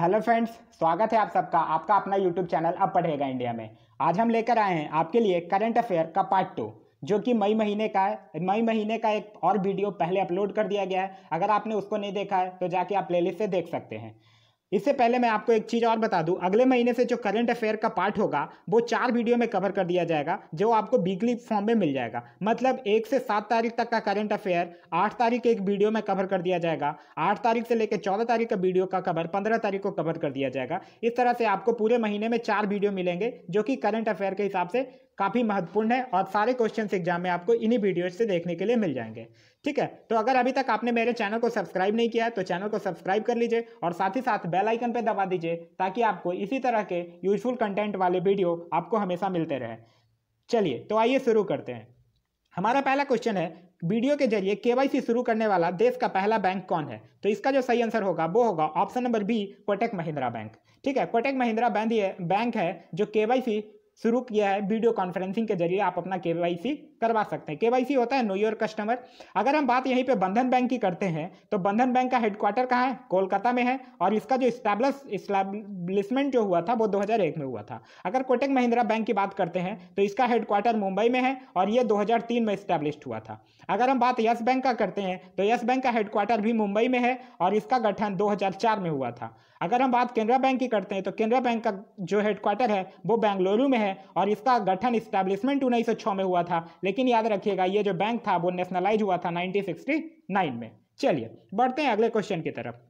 hello friends स्वागत है आप सबका आपका अपना यूट्यूब चैनल अब पढ़ेगा इंडिया में आज हम लेकर आए हैं आपके लिए करंट अफेयर का पार्ट टू जो कि मई महीने का है मई महीने का एक और वीडियो पहले अपलोड कर दिया गया है अगर आपने उसको नहीं देखा है तो जाके आप प्लेलिस्ट से देख सकते हैं इससे पहले मैं आपको एक चीज़ और बता दूं अगले महीने से जो करंट अफेयर का पार्ट होगा वो चार वीडियो में कवर कर दिया जाएगा जो आपको वीकली फॉर्म में मिल जाएगा मतलब एक से सात तारीख तक का करंट अफेयर आठ तारीख एक वीडियो में कवर कर दिया जाएगा आठ तारीख से लेकर चौदह तारीख का वीडियो का कवर पंद्रह तारीख को कवर कर दिया जाएगा इस तरह से आपको पूरे महीने में चार वीडियो मिलेंगे जो कि करंट अफेयर के हिसाब से काफ़ी महत्वपूर्ण है और सारे क्वेश्चन एग्जाम में आपको इन्हीं वीडियोज से देखने के लिए मिल जाएंगे ठीक है तो अगर अभी तक आपने मेरे चैनल को सब्सक्राइब नहीं किया है तो चैनल को सब्सक्राइब कर लीजिए और साथ ही साथ बेल आइकन पर दबा दीजिए ताकि आपको इसी तरह के यूजफुल कंटेंट वाले वीडियो आपको हमेशा मिलते रहे चलिए तो आइए शुरू करते हैं हमारा पहला क्वेश्चन है वीडियो के जरिए केवाईसी शुरू करने वाला देश का पहला बैंक कौन है तो इसका जो सही आंसर होगा वो होगा option number B Kotak Mahindra bank ठीक है कोटेक महिंद्रा बैंक बैंक है जो केवाईसी शुरू किया है वीडियो कॉन्फ्रेंसिंग के जरिए आप अपना केवाईसी करवा सकते हैं केवाईसी होता है नो योर कस्टमर अगर हम बात यहीं पे बंधन बैंक की करते हैं तो बंधन बैंक का हेडक्वार्टर कहाँ है कोलकाता में है और इसका जो स्टैब्लस स्टैब्लिशमेंट जो हुआ था वो 2001 में हुआ था अगर कोटक महिंद्रा बैंक की बात करते हैं तो इसका हेडक्वार्टर मुंबई में है और ये दो में स्टैब्लिश हुआ था अगर हम बात यस बैंक का करते हैं तो यस बैंक का हेडक्वार्टर भी मुंबई में है और इसका गठन दो में हुआ था अगर हम बात केनरा बैंक की करते हैं तो केनरा बैंक का जो हेडक्वार्टर है वो बेंगलुरु में है और इसका गठन स्टैब्लिशमेंट उन्नीस में हुआ था लेकिन याद रखिएगा ये जो बैंक था वो नेशनलाइज हुआ था 1969 में चलिए बढ़ते हैं अगले क्वेश्चन की तरफ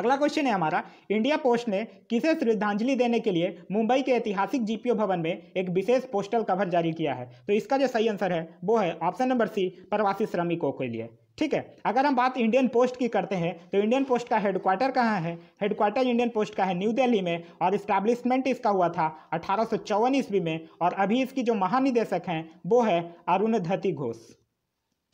अगला क्वेश्चन है हमारा इंडिया पोस्ट ने किसे श्रद्धांजलि देने के लिए मुंबई के ऐतिहासिक जीपीओ भवन में एक विशेष पोस्टल कवर जारी किया है तो इसका जो सही आंसर है वो है ऑप्शन नंबर सी प्रवासी श्रमिकों के लिए ठीक है अगर हम बात इंडियन पोस्ट की करते हैं तो इंडियन पोस्ट का हेडक्वार्टर कहाँ है हेडक्वार्टर इंडियन पोस्ट का है न्यू दिल्ली में और इस्टेब्लिशमेंट इसका हुआ था अठारह ईस्वी में और अभी इसकी जो महानिदेशक हैं वो है अरुण धति घोष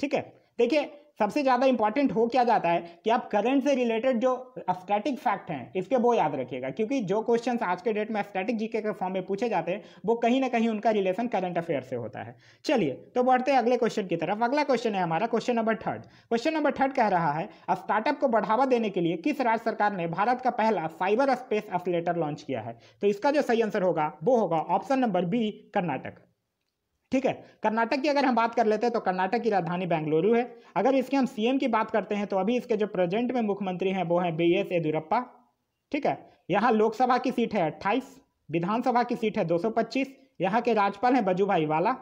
ठीक है देखिए सबसे ज़्यादा इंपॉर्टेंट हो क्या जाता है कि आप करंट से रिलेटेड जो स्टैटिक फैक्ट हैं इसके वो याद रखिएगा क्योंकि जो क्वेश्चंस आज के डेट में स्टैटिक जीके के फॉर्म में पूछे जाते हैं वो कहीं ना कहीं उनका रिलेशन करंट अफेयर से होता है चलिए तो बढ़ते हैं अगले क्वेश्चन की तरफ अगला क्वेश्चन है हमारा question number third question number third कह रहा है स्टार्टअप को बढ़ावा देने के लिए किस राज्य सरकार ने भारत का पहला साइबर स्पेस एफलेटर लॉन्च किया है तो इसका जो सही आंसर होगा वो होगा ऑप्शन नंबर बी कर्नाटक ठीक है कर्नाटक की अगर हम बात कर लेते हैं तो कर्नाटक की राजधानी बेंगलुरु है अगर इसके हम सीएम की बात करते हैं तो अभी इसके जो प्रेजेंट में मुख्यमंत्री हैं वो हैं बी एस येदुरप्पा ठीक है यहाँ लोकसभा की सीट है अट्ठाईस विधानसभा की सीट है पच्चीस यहाँ के राज्यपाल हैं बजूभाई वाला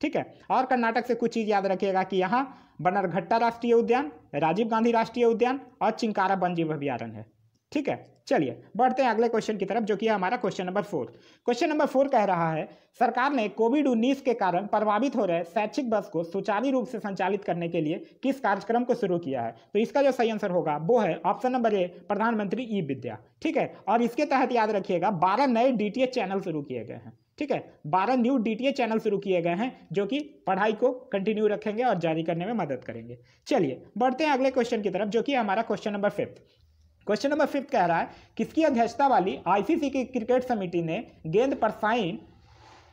ठीक है और कर्नाटक से कुछ चीज़ याद रखिएगा कि यहाँ बनरघट्टा राष्ट्रीय उद्यान राजीव गांधी राष्ट्रीय उद्यान और चिंकारा वनजीव अभ्यारण्य है ठीक है चलिए बढ़ते हैं अगले क्वेश्चन की तरफ जो कि हमारा question number four question number four कह रहा है सरकार ने कोविड उन्नीस के कारण प्रभावित हो रहे शैक्षिक बस को सुचारू रूप से संचालित करने के लिए किस कार्यक्रम को शुरू किया है तो इसका जो सही आंसर होगा वो है ऑप्शन नंबर ए प्रधानमंत्री ई विद्या ठीक है और इसके तहत याद रखिएगा बारह नए डी चैनल शुरू किए गए हैं ठीक है बारह न्यू डी चैनल शुरू किए गए हैं जो कि पढ़ाई को कंटिन्यू रखेंगे और जारी करने में मदद करेंगे चलिए बढ़ते हैं अगले क्वेश्चन की तरफ जो कि हमारा question number fifth question number fifth कह रहा है किसकी अध्यक्षता वाली आईसीसी की क्रिकेट समिति ने गेंद पर साइन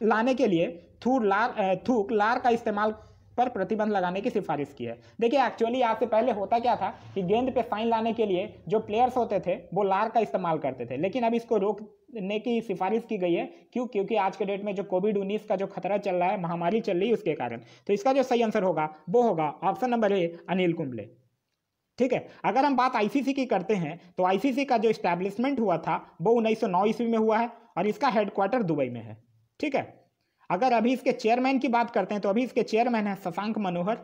लाने के लिए थू लार थूक लार का इस्तेमाल पर प्रतिबंध लगाने की सिफारिश की है देखिए एक्चुअली आज से पहले होता क्या था कि गेंद पे साइन लाने के लिए जो प्लेयर्स होते थे वो लार का इस्तेमाल करते थे लेकिन अब इसको रोक ने की सिफारिश की गई है क्यों क्योंकि आज के डेट में जो कोविड उन्नीस का जो खतरा चल रहा है महामारी चल रही है उसके कारण तो इसका जो सही आंसर होगा वो होगा option number A Anil Kumble ठीक है अगर हम बात आईसीसी की करते हैं तो आईसीसी का जो स्टैब्लिशमेंट हुआ था वो 1909 ईस्वी में हुआ है और इसका हेडक्वार्टर दुबई में है ठीक है अगर अभी इसके चेयरमैन की बात करते हैं तो अभी इसके चेयरमैन है शशांक मनोहर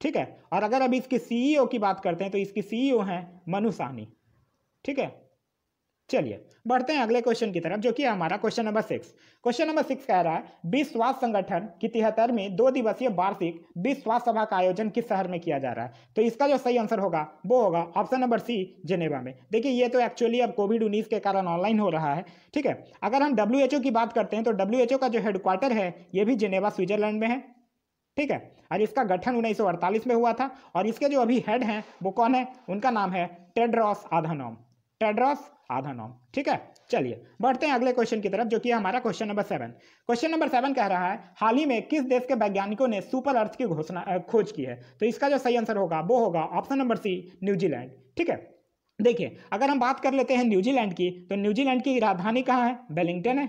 ठीक है और अगर अभी इसके सीईओ e की बात करते हैं तो इसकी सीईओ e है मनु सानी ठीक है चलिए बढ़ते हैं अगले क्वेश्चन की तरफ जो कि हमारा question number six question number six कह रहा है विश्व स्वास्थ्य संगठन की तिहत्तरवीं दो दिवसीय वार्षिक विश्व स्वास्थ्य सभा का आयोजन किस शहर में किया जा रहा है तो इसका जो सही आंसर होगा वो होगा ऑप्शन नंबर सी जेनेवा में देखिए ये तो एक्चुअली अब कोविड उन्नीस के कारण ऑनलाइन हो रहा है ठीक है अगर हम डब्ल्यू की बात करते हैं तो डब्ल्यू का जो हेडक्वार्टर है ये भी जेनेवा स्विट्जरलैंड में है ठीक है और इसका गठन उन्नीस में हुआ था और इसके जो अभी हेड हैं वो कौन है उनका नाम है टेड्रॉस आधानोम टेड्रॉस आधा नॉम ठीक है चलिए बढ़ते हैं अगले क्वेश्चन की तरफ जो कि हमारा question number seven question number seven कह रहा है हाल ही में किस देश के वैज्ञानिकों ने सुपर अर्थ की घोषणा खोज की है तो इसका जो सही आंसर होगा वो होगा ऑप्शन नंबर सी न्यूजीलैंड ठीक है देखिए अगर हम बात कर लेते हैं न्यूजीलैंड की तो न्यूजीलैंड की राजधानी कहाँ है वेलिंगटन है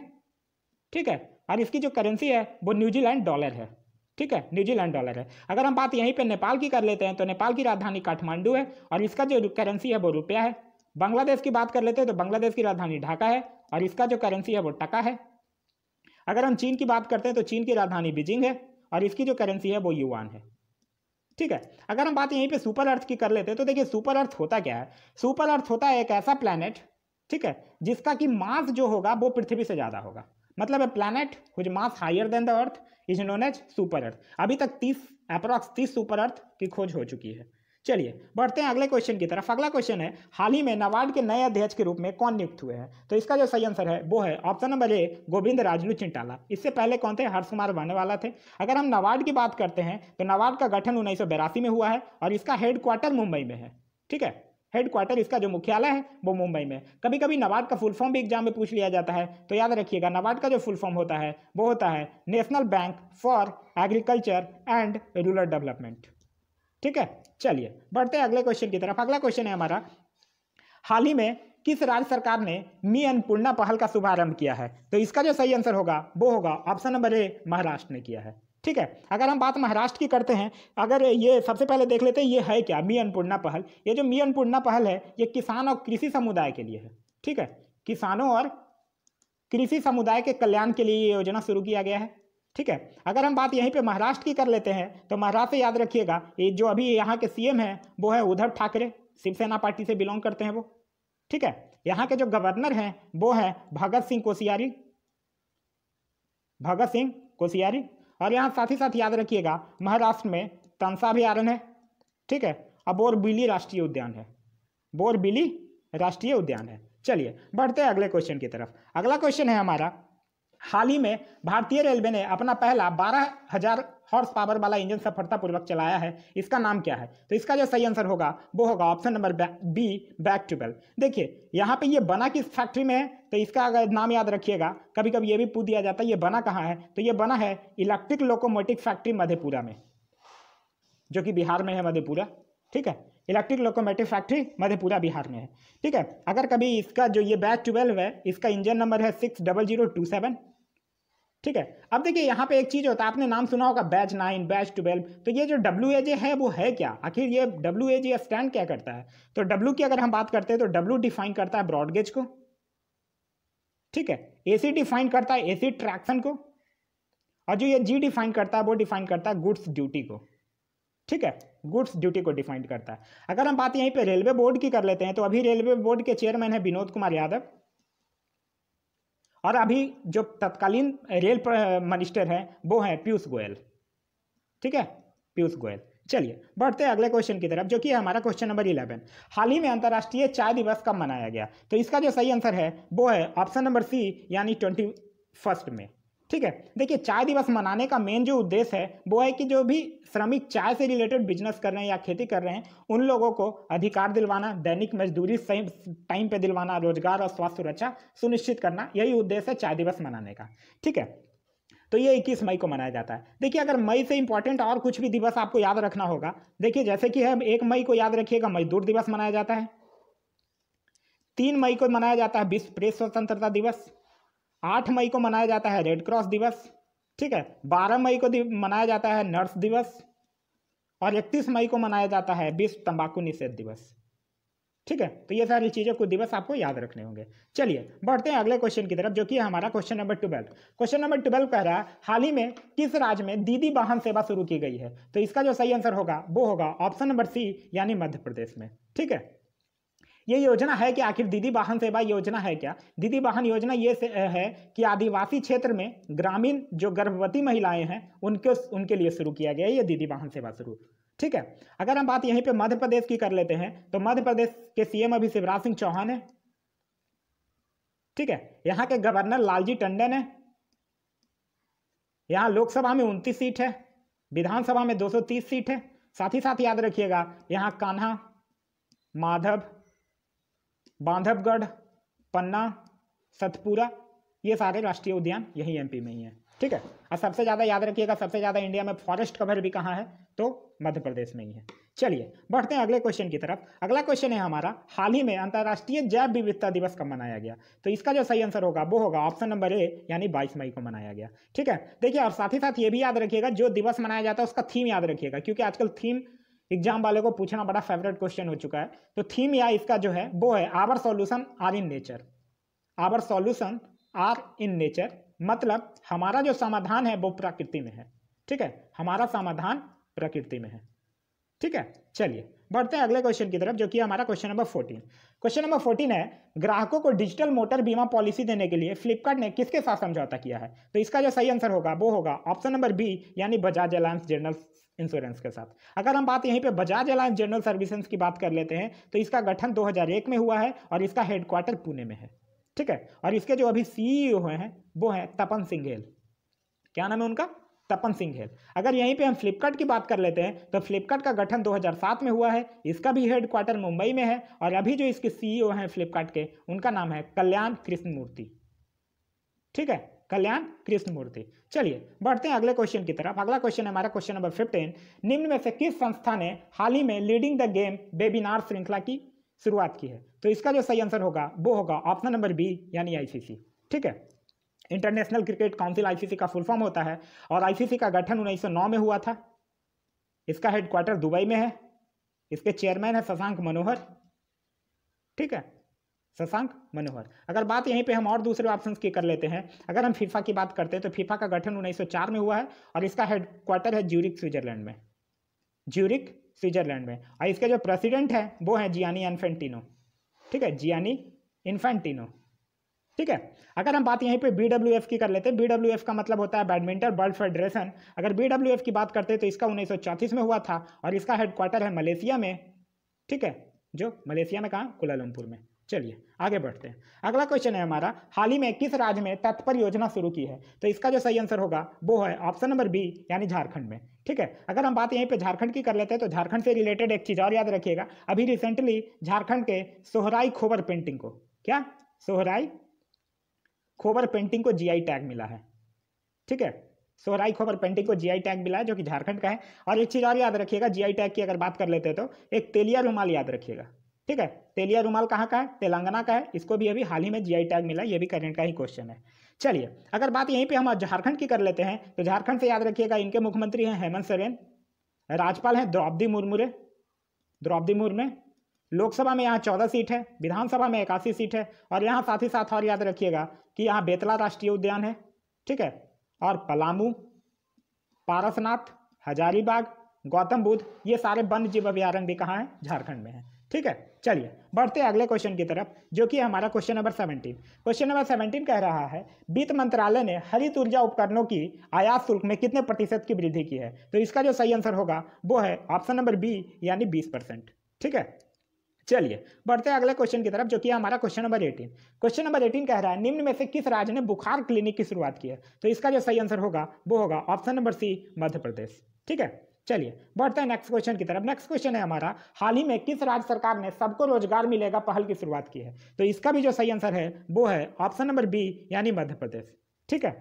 ठीक है और इसकी जो करेंसी है वो न्यूजीलैंड डॉलर है ठीक है न्यूजीलैंड डॉलर है अगर हम बात यहीं पे नेपाल की कर लेते हैं तो नेपाल की राजधानी काठमांडू है और इसका जो करेंसी है वो रुपया है बांग्लादेश की बात कर लेते हैं तो बांग्लादेश की राजधानी ढाका है और इसका जो करेंसी है वो टका है अगर हम चीन की बात करते हैं तो चीन की राजधानी बीजिंग है और इसकी जो करेंसी है वो युवान है ठीक है अगर हम बात यहीं पे सुपर अर्थ की कर लेते हैं तो देखिए सुपर अर्थ होता क्या है सुपर अर्थ होता है एक ऐसा प्लानट ठीक है जिसका कि मास जो होगा वो पृथ्वी से ज़्यादा होगा मतलब planet whose mass higher than the earth is known as super earth अभी तक तीस अप्रॉक्स तीस सुपर अर्थ की खोज हो चुकी है चलिए बढ़ते हैं अगले क्वेश्चन की तरफ अगला क्वेश्चन है हाल ही में नाबार्ड के नए अध्यक्ष के रूप में कौन नियुक्त हुए हैं तो इसका जो सही आंसर है वो है option number A Govinda Rajulu Chintala इससे पहले कौन थे हर्ष कुमार वाला थे अगर हम नाबार्ड की बात करते हैं तो नाबार्ड का गठन उन्नीस में हुआ है और इसका हेडक्वार्टर मुंबई में है ठीक है हेडक्वार्टर इसका जो मुख्यालय है वो मुंबई में कभी कभी नवाड का फुल फॉर्म भी एग्जाम में पूछ लिया जाता है तो याद रखिएगा नवाड का जो फुल फॉर्म होता है वो होता है national bank for agriculture and rural development ठीक है चलिए बढ़ते हैं अगले क्वेश्चन की तरफ अगला क्वेश्चन है हमारा हाल ही में किस राज्य सरकार ने मी अन्नपूर्णा पहल का शुभारंभ किया है तो इसका जो सही आंसर होगा वो होगा ऑप्शन नंबर ए महाराष्ट्र ने किया है ठीक है अगर हम बात महाराष्ट्र की करते हैं अगर ये सबसे पहले देख लेते हैं ये है क्या मी अन्नपूर्णा पहल ये जो मी अन्नपूर्णा पहल है ये किसान और कृषि समुदाय के लिए है ठीक है किसानों और कृषि समुदाय के कल्याण के लिए ये योजना शुरू किया गया है ठीक है अगर हम बात यहीं पे महाराष्ट्र की कर लेते हैं तो महाराष्ट्र याद रखिएगा ये जो अभी यहाँ के सीएम है वो है उद्धव ठाकरे शिवसेना पार्टी से बिलोंग करते हैं वो ठीक है यहाँ के जो गवर्नर हैं वो है भगत सिंह कोशियारी भगत सिंह कोशियारी और यहाँ साथ ही साथ याद रखिएगा महाराष्ट्र में तनसा भी है ठीक है अब बोरबिली राष्ट्रीय उद्यान है बोरबिली राष्ट्रीय उद्यान है चलिए बढ़ते हैं अगले क्वेश्चन की तरफ अगला क्वेश्चन है हमारा हाल ही में भारतीय रेलवे ने अपना पहला बारह हजार हॉर्स पावर वाला इंजन सफलतापूर्वक चलाया है इसका नाम क्या है तो इसका जो सही आंसर होगा वो होगा option number B back tubewell देखिए यहाँ पे ये बना किस फैक्ट्री में है तो इसका अगर नाम याद रखिएगा कभी कभी ये भी पूछ दिया जाता है ये बना कहाँ है तो ये बना है इलेक्ट्रिक लोकोमोटिव फैक्ट्री मधेपुरा में जो कि बिहार में है मधेपुरा ठीक है electric locomotive factory Madhepura Bihar में है ठीक है अगर कभी इसका जो ये बैच ट्वेल्व है इसका इंजन नंबर है six double zero two seven ठीक है अब देखिए यहाँ पे एक चीज़ होता है आपने नाम सुना होगा बैच नाइन बैच ट्वेल्व तो ये जो डब्ल्यू है वो है क्या आखिर ये डब्ल्यू स्टैंड क्या करता है तो डब्ल्यू की अगर हम बात करते हैं तो डब्ल्यू डिफाइन करता है ब्रॉडगेज को ठीक है एसी डिफाइन करता है एसी ट्रैक्शन को और जो ये जी डिफाइन करता है वो डिफाइन करता है गुड्स ड्यूटी को ठीक है गुड्स ड्यूटी को डिफाइन करता है अगर हम बात यहीं पे रेलवे बोर्ड की कर लेते हैं तो अभी रेलवे बोर्ड के चेयरमैन है विनोद कुमार यादव और अभी जो तत्कालीन रेल मिनिस्टर हैं वो हैं पीयूष गोयल ठीक है पीयूष गोयल चलिए बढ़ते हैं अगले क्वेश्चन की तरफ जो कि हमारा क्वेश्चन नंबर इलेवन हाल ही में अंतर्राष्ट्रीय चाय दिवस कब मनाया गया तो इसका जो सही आंसर है वो है ऑप्शन नंबर सी यानी ट्वेंटी फर्स्ट में ठीक है देखिए चाय दिवस मनाने का मेन जो उद्देश्य है वो है कि जो भी श्रमिक चाय से रिलेटेड बिजनेस कर रहे हैं या खेती कर रहे हैं उन लोगों को अधिकार दिलवाना दैनिक मजदूरी सही टाइम पे दिलवाना रोजगार और स्वास्थ्य सुरक्षा सुनिश्चित करना यही उद्देश्य है चाय दिवस मनाने का ठीक है तो ये 21 मई को मनाया जाता है देखिए अगर मई से इंपॉर्टेंट और कुछ भी दिवस आपको याद रखना होगा देखिए जैसे कि है एक मई को याद रखिएगा मजदूर दिवस मनाया जाता है तीन मई को मनाया जाता है विश्व प्रेस स्वतंत्रता दिवस आठ मई को मनाया जाता है रेड क्रॉस दिवस ठीक है बारह मई को मनाया जाता है नर्स दिवस और इकतीस मई को मनाया जाता है विश्व तंबाकू निषेध दिवस ठीक है तो ये सारी चीज़ों को दिवस आपको याद रखने होंगे चलिए बढ़ते हैं अगले क्वेश्चन की तरफ जो कि हमारा question number twelve question number twelve कह रहा है हाल ही में किस राज्य में दीदी वाहन सेवा शुरू की गई है तो इसका जो सही आंसर होगा वो होगा ऑप्शन नंबर सी यानी मध्य प्रदेश में ठीक है ये योजना है कि आखिर दीदी वाहन सेवा योजना है क्या दीदी वाहन योजना ये है कि आदिवासी क्षेत्र में ग्रामीण जो गर्भवती महिलाएं हैं उनके उनके लिए शुरू किया गया ये दीदी वाहन सेवा शुरू ठीक है अगर हम बात यहीं पे मध्य प्रदेश की कर लेते हैं तो मध्य प्रदेश के सीएम अभी शिवराज सिंह चौहान है ठीक है यहाँ के गवर्नर लालजी टंडन है यहाँ लोकसभा में उनतीस सीट है विधानसभा में दो सीट है साथ ही साथ याद रखिएगा यहाँ कान्हा माधव बांधवगढ़ पन्ना सतपुरा ये सारे राष्ट्रीय उद्यान यही एमपी में ही हैं ठीक है और सबसे ज़्यादा याद रखिएगा सबसे ज़्यादा इंडिया में फॉरेस्ट कवर भी कहाँ है तो मध्य प्रदेश में ही है चलिए बढ़ते हैं अगले क्वेश्चन की तरफ अगला क्वेश्चन है हमारा हाल ही में अंतर्राष्ट्रीय जैव विविधता दिवस कब मनाया गया तो इसका जो सही आंसर होगा वो होगा ऑप्शन नंबर ए यानी 22 मई को मनाया गया ठीक है देखिए और साथ ही साथ ये भी याद रखिएगा जो दिवस मनाया जाता है उसका थीम याद रखिएगा क्योंकि आजकल थीम एग्जाम वाले को पूछना बड़ा फेवरेट क्वेश्चन हो चुका है तो थीम या इसका जो है वो है our solution are in nature our solution are in nature मतलब हमारा जो समाधान है वो प्रकृति में है ठीक है हमारा समाधान प्रकृति में है ठीक है चलिए बढ़ते हैं अगले क्वेश्चन की तरफ जो कि हमारा question number fourteen question number fourteen है ग्राहकों को डिजिटल मोटर बीमा पॉलिसी देने के लिए फ्लिपकार्ट ने किसके साथ समझौता किया है तो इसका जो सही आंसर होगा वो होगा ऑप्शन नंबर बी यानी बजाज अलायंस जनरल इंश्योरेंस के साथ अगर हम बात यहीं पे बजाज अलायंस जनरल सर्विसेज की बात कर लेते हैं तो इसका गठन 2001 में हुआ है और इसका हेडक्वार्टर पुणे में है ठीक है और इसके जो अभी सीईओ e हैं वो हैं तपन सिंघेल क्या नाम है उनका तपन सिंघेल अगर यहीं पे हम फ्लिपकार्ट की बात कर लेते हैं तो फ्लिपकार्ट का गठन 2007 में हुआ है इसका भी हेडक्वार्टर मुंबई में है और अभी जो इसके सीईओ e हैं फ्लिपकार्ट के उनका नाम है कल्याण कृष्णमूर्ति ठीक है कल्याण कृष्णमूर्ति चलिए बढ़ते हैं अगले क्वेश्चन की तरफ अगला क्वेश्चन है हमारा क्वेश्चन नंबर फिफ्टीन निम्न में से किस संस्था ने हाल ही में लीडिंग द गेम वेबिनार श्रृंखला की शुरुआत की है तो इसका जो सही आंसर होगा वो होगा ऑप्शन नंबर बी यानी आईसीसी ठीक है इंटरनेशनल क्रिकेट काउंसिल आईसीसी का फुल फॉर्म होता है और आईसीसी का गठन 1909 में हुआ था इसका हेडक्वार्टर दुबई में है इसके चेयरमैन है शशांक मनोहर ठीक है शशांक मनोहर अगर बात यहीं पे हम और दूसरे ऑप्शंस की कर लेते हैं अगर हम फीफा की बात करते हैं तो फीफा का गठन 1904 में हुआ है और इसका हेडक्वार्टर है ज्यूरिक स्विट्जरलैंड में ज्यूरिक स्विट्जरलैंड में और इसके जो प्रेसिडेंट हैं वो हैं जियानी इन्फेंटिनो ठीक है जियानी इन्फेंटिनो ठीक है अगर हम बात यहीं पे बी की कर लेते हैं बी का मतलब होता है बैडमिंटन वर्ल्ड फेडरेशन अगर बी की बात करते हैं तो इसका उन्नीस में हुआ था और इसका हेडक्वार्टर है मलेशिया में ठीक है जो मलेशिया में कहाँ कुलालमपुर में चलिए आगे बढ़ते हैं अगला क्वेश्चन है हमारा हाल ही में किस राज्य में तत्पर योजना शुरू की है तो इसका जो सही आंसर होगा वो है ऑप्शन नंबर बी यानी झारखंड में ठीक है अगर हम बात यहीं पे झारखंड की कर लेते हैं तो झारखंड से रिलेटेड एक चीज़ और याद रखिएगा अभी रिसेंटली झारखंड के सोहराई खोबर पेंटिंग को क्या सोहराई खोबर पेंटिंग को जी टैग मिला है ठीक है सोहराई खोबर पेंटिंग को जी टैग मिला है जो कि झारखंड का है और एक चीज़ और याद रखिएगा जी टैग की अगर बात कर लेते हैं तो एक तेलिया रुमाल याद रखिएगा ठीक है तेलिया रुमाल कहाँ का है तेलंगाना का है इसको भी अभी हाल ही में जीआई टैग मिला ये भी करंट का ही क्वेश्चन है चलिए अगर बात यहीं पे हम झारखंड की कर लेते हैं तो झारखंड से याद रखिएगा इनके मुख्यमंत्री हैं हेमंत सोरेन राज्यपाल हैं द्रौपदी मुर्मुरे द्रौपदी मुर्मू लोकसभा में यहाँ चौदह सीट है विधानसभा में इक्यासी सीट है और यहाँ साथ ही साथ और याद रखिएगा कि यहाँ बेतला राष्ट्रीय उद्यान है ठीक है और पलामू पारसनाथ हजारीबाग गौतम बुद्ध ये सारे वन्य जीव अभ्यारण्य भी कहाँ हैं झारखंड में हैं ठीक है चलिए बढ़ते हैं अगले क्वेश्चन की तरफ जो कि हमारा question number seventeen question number seventeen कह रहा है वित्त मंत्रालय ने हरित ऊर्जा उपकरणों की आयात शुल्क में कितने प्रतिशत की वृद्धि की है तो इसका जो सही आंसर होगा वो है ऑप्शन नंबर बी यानी बीस परसेंट ठीक है चलिए बढ़ते हैं अगले क्वेश्चन की तरफ जो कि हमारा question number eighteen question number eighteen कह रहा है निम्न में से किस राज्य ने बुखार क्लिनिक की शुरुआत की है तो इसका जो सही आंसर होगा वो होगा ऑप्शन नंबर सी मध्य प्रदेश ठीक है चलिए बढ़ते हैं नेक्स्ट क्वेश्चन की तरफ नेक्स्ट क्वेश्चन है हमारा हाल ही में किस राज्य सरकार ने सबको रोजगार मिलेगा पहल की शुरुआत की है तो इसका भी जो सही आंसर है वो है ऑप्शन नंबर बी यानी मध्य प्रदेश ठीक है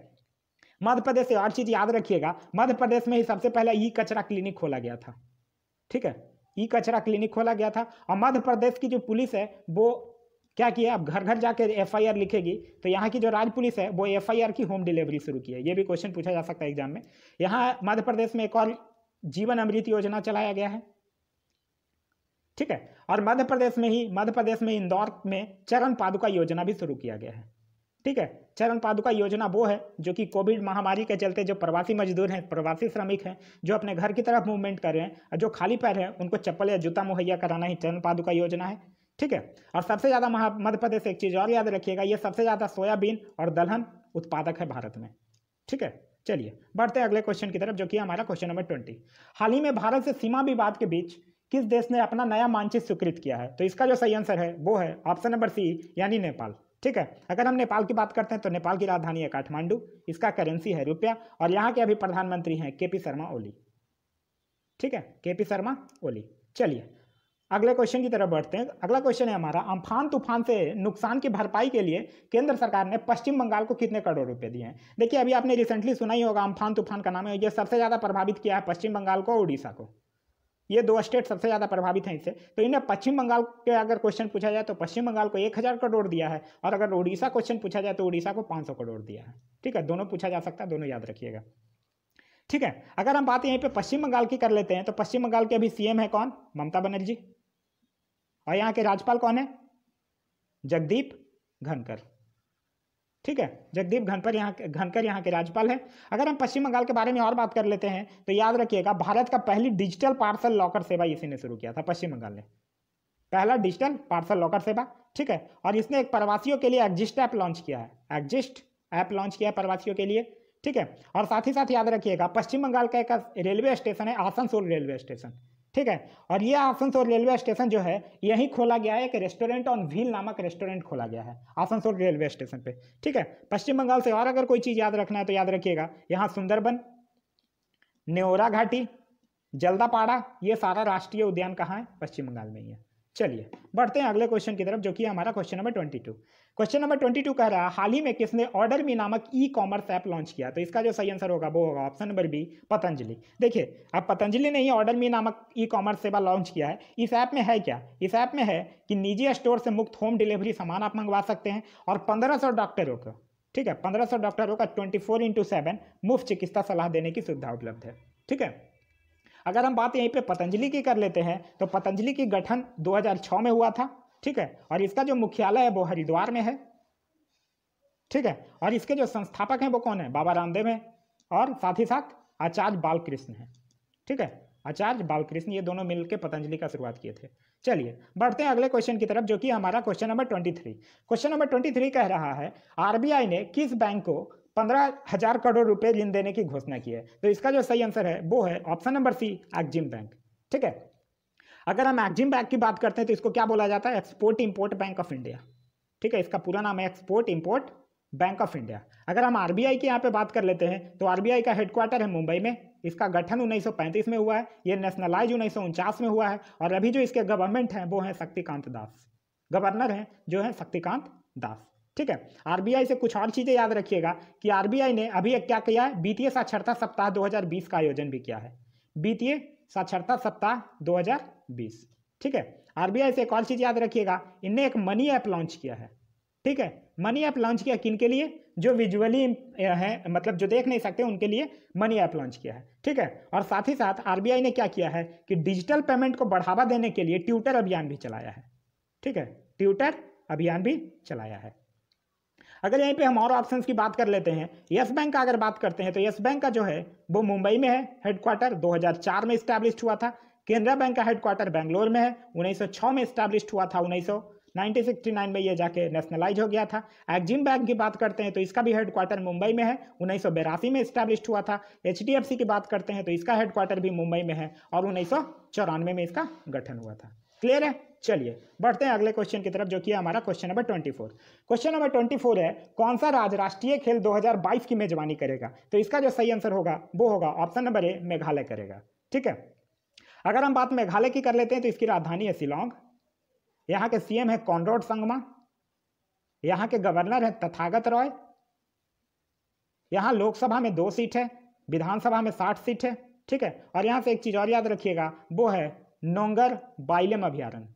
मध्य प्रदेश से और चीज़ याद रखिएगा मध्य प्रदेश में ही सबसे पहले ई कचरा क्लिनिक खोला गया था ठीक है ई कचरा क्लिनिक खोला गया था और मध्य प्रदेश की जो पुलिस है वो क्या किया अब घर घर जाकर एफआईआर लिखेगी तो यहाँ की जो राज्य पुलिस है वो एफआईआर की होम डिलीवरी शुरू की है ये भी क्वेश्चन पूछा जा सकता है एग्जाम में यहाँ मध्य प्रदेश में एक और जीवन अमृत योजना चलाया गया है ठीक है और मध्य प्रदेश में ही मध्य प्रदेश में इंदौर में चरण पादुका योजना भी शुरू किया गया है ठीक है चरण पादुका योजना वो है जो कि कोविड महामारी के चलते जो प्रवासी मजदूर हैं प्रवासी श्रमिक हैं जो अपने घर की तरफ मूवमेंट कर रहे हैं और जो खाली पैर हैं उनको चप्पल या जूता मुहैया कराना ही चरण पादुका योजना है ठीक है और सबसे ज़्यादा मध्य प्रदेश एक चीज़ और याद रखिएगा ये सबसे ज़्यादा सोयाबीन और दलहन उत्पादक है भारत में ठीक है चलिए बढ़ते हैं अगले क्वेश्चन की तरफ जो कि हमारा क्वेश्चन नंबर ट्वेंटी हाल ही में भारत से सीमा विवाद के बीच किस देश ने अपना नया मानचित्र स्वीकृत किया है तो इसका जो सही आंसर है वो है ऑप्शन नंबर सी यानी नेपाल ठीक है अगर हम नेपाल की बात करते हैं तो नेपाल की राजधानी है काठमांडू इसका करेंसी है रुपया और यहाँ के अभी प्रधानमंत्री हैं के पी शर्मा ओली ठीक है के पी शर्मा ओली चलिए अगले क्वेश्चन की तरफ बढ़ते हैं अगला क्वेश्चन है हमारा अम्फान तूफान से नुकसान की भरपाई के लिए केंद्र सरकार ने पश्चिम बंगाल को कितने करोड़ रुपए दिए हैं देखिए अभी आपने रिसेंटली सुना ही होगा अम्फान तूफान का नाम है ये सबसे ज़्यादा प्रभावित किया है पश्चिम बंगाल को उड़ीसा को ये दो स्टेट सबसे ज़्यादा प्रभावित हैं इससे तो इन्हें पश्चिम बंगाल के अगर क्वेश्चन पूछा जाए तो पश्चिम बंगाल को एक हज़ार करोड़ दिया है और अगर उड़ीसा क्वेश्चन पूछा जाए तो उड़ीसा को पाँच सौ करोड़ दिया है ठीक है दोनों पूछा जा सकता है दोनों याद रखिएगा ठीक है अगर हम बात यहीं पर पश्चिम बंगाल की कर लेते हैं तो पश्चिम बंगाल के अभी सीएम है कौन ममता बनर्जी और यहाँ के राज्यपाल कौन है जगदीप घनकर ठीक है जगदीप घनकर यहाँ घनकर यहाँ के राज्यपाल है अगर हम पश्चिम बंगाल के बारे में और बात कर लेते हैं तो याद रखिएगा भारत का पहली डिजिटल पार्सल लॉकर सेवा इसी ने शुरू किया था पश्चिम बंगाल ने पहला डिजिटल पार्सल लॉकर सेवा ठीक है और इसने एक प्रवासियों के लिए एग्जिस्ट ऐप लॉन्च किया है एग्जिस्ट ऐप लॉन्च किया है प्रवासियों के लिए ठीक है और साथ ही साथ याद रखिएगा पश्चिम बंगाल का एक रेलवे स्टेशन है आसनसोल रेलवे स्टेशन ठीक है और ये आसनसोल रेलवे स्टेशन जो है यही खोला गया है एक रेस्टोरेंट ऑन व्हील नामक रेस्टोरेंट खोला गया है आसनसोल रेलवे स्टेशन पे ठीक है पश्चिम बंगाल से और अगर कोई चीज़ याद रखना है तो याद रखिएगा यहाँ सुंदरबन नेवरा घाटी जल्दापाड़ा ये सारा राष्ट्रीय उद्यान कहाँ है पश्चिम बंगाल में ही है चलिए बढ़ते हैं अगले क्वेश्चन की तरफ जो कि हमारा question number twenty two question number twenty two कह रहा है हाल ही में किसने ऑर्डर मी नामक ई कॉमर्स ऐप लॉन्च किया तो इसका जो सही आंसर होगा वो होगा ऑप्शन नंबर बी पतंजलि देखिए अब पतंजलि ने ही ऑर्डर मी नामक ई कॉमर्स सेवा लॉन्च किया है इस ऐप में है क्या इस ऐप में है कि निजी स्टोर से मुफ्त होम डिलीवरी सामान आप मंगवा सकते हैं और पंद्रह सौ डॉक्टरों को ठीक है पंद्रह सौ डॉक्टरों का ट्वेंटी फोर इंटू सेवन मुफ्त चिकित्सा सलाह देने की सुविधा उपलब्ध है ठीक है अगर हम बात यहीं पे पतंजलि की कर लेते हैं तो पतंजलि की गठन 2006 में हुआ था ठीक है और इसका जो मुख्यालय है वो हरिद्वार में है ठीक है और इसके जो संस्थापक हैं वो कौन है बाबा रामदेव हैं और साथ ही साथ आचार्य बालकृष्ण हैं ठीक है आचार्य बालकृष्ण ये दोनों मिलकर पतंजलि का शुरुआत किए थे चलिए बढ़ते हैं अगले क्वेश्चन की तरफ जो कि हमारा question number three question number three कह रहा है आरबीआई ने किस बैंक को पंद्रह हजार करोड़ रुपए ऋण देने की घोषणा की है तो इसका जो सही आंसर है वो है option number C EXIM bank ठीक है अगर हम एक्जिम बैंक की बात करते हैं तो इसको क्या बोला जाता है export import bank of India ठीक है इसका पूरा नाम है export import bank of India अगर हम आरबीआई की यहाँ पे बात कर लेते हैं तो आरबीआई का हेडक्वार्टर है मुंबई में इसका गठन 1935 में हुआ है ये नेशनलाइज उन्नीस में हुआ है और अभी जो इसके गवर्नमेंट हैं वो हैं शक्तिकांत दास गवर्नर हैं जो हैं शक्तिकांत दास ठीक है आरबीआई से कुछ और चीज़ें याद रखिएगा कि आरबीआई ने अभी एक क्या किया है वित्तीय साक्षरता सप्ताह 2020 का आयोजन भी किया है वित्तीय साक्षरता सप्ताह 2020 ठीक है आरबीआई से एक और चीज़ याद रखिएगा इनने एक मनी ऐप लॉन्च किया है ठीक है मनी ऐप लॉन्च किया किन के लिए जो विजुअली है मतलब जो देख नहीं सकते उनके लिए मनी ऐप लॉन्च किया है ठीक है और साथ ही साथ आरबीआई ने क्या किया है कि डिजिटल पेमेंट को बढ़ावा देने के लिए ट्यूटर अभियान भी चलाया है ठीक है ट्यूटर अभियान भी चलाया है अगर यहीं पे हम और ऑप्शंस की बात कर लेते हैं यस बैंक का अगर बात करते हैं तो यस बैंक का जो है वो मुंबई में है हेडक्वार्टर 2004 में स्टैब्लिश हुआ था केनरा बैंक का हेडक्वार्टर बैंगलोर में है 1906 में स्टैब्लिश हुआ था उन्नीस 1969 में ये जाके नेशनलाइज हो गया था एक्जिम बैंक की बात करते हैं तो इसका भी हेडक्वार्टर मुंबई में है उन्नीस में स्टैब्लिश हुआ था एच की बात करते हैं तो इसका हेडक्वार्टर भी मुंबई में है और उन्नीस में इसका गठन हुआ था क्लियर है चलिए बढ़ते हैं अगले क्वेश्चन की तरफ जो कि हमारा question number twenty four question number twenty four है कौन सा राज्य राष्ट्रीय खेल 2022 की मेजबानी करेगा तो इसका जो सही आंसर होगा वो होगा ऑप्शन नंबर ए मेघालय करेगा ठीक है अगर हम बात मेघालय की कर लेते हैं तो इसकी राजधानी है शिलोंग यहाँ के सीएम है कॉनरोड संगमा यहाँ के गवर्नर है तथागत रॉय यहाँ लोकसभा में दो सीट है विधानसभा में साठ सीट है ठीक है और यहाँ से एक चीज़ और याद रखिएगा वो है नोंगर बाइलम अभ्यारण्य